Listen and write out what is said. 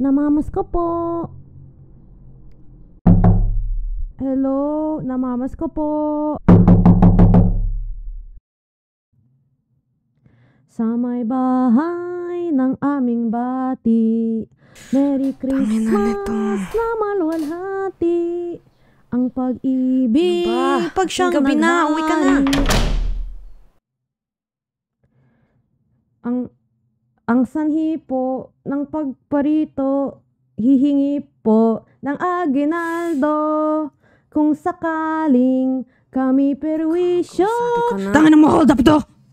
Namamas ko po. Hello, namamas ko po. Sa may bahay ng aming bati, Merry Christmas na maluwalhati. Ang pag-ibig, ano pag siyang gabi na, uwi ka na. Ang ang sanhi po ng pagparito, hihingi po ng aginaldo kung sakaling kami perwisyo. Tangan mo, hold up to!